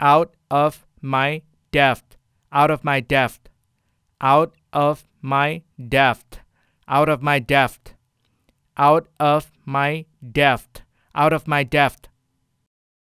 out of my depth, out of my depth, out of my depth, out of my depth, out of my depth, out of my depth,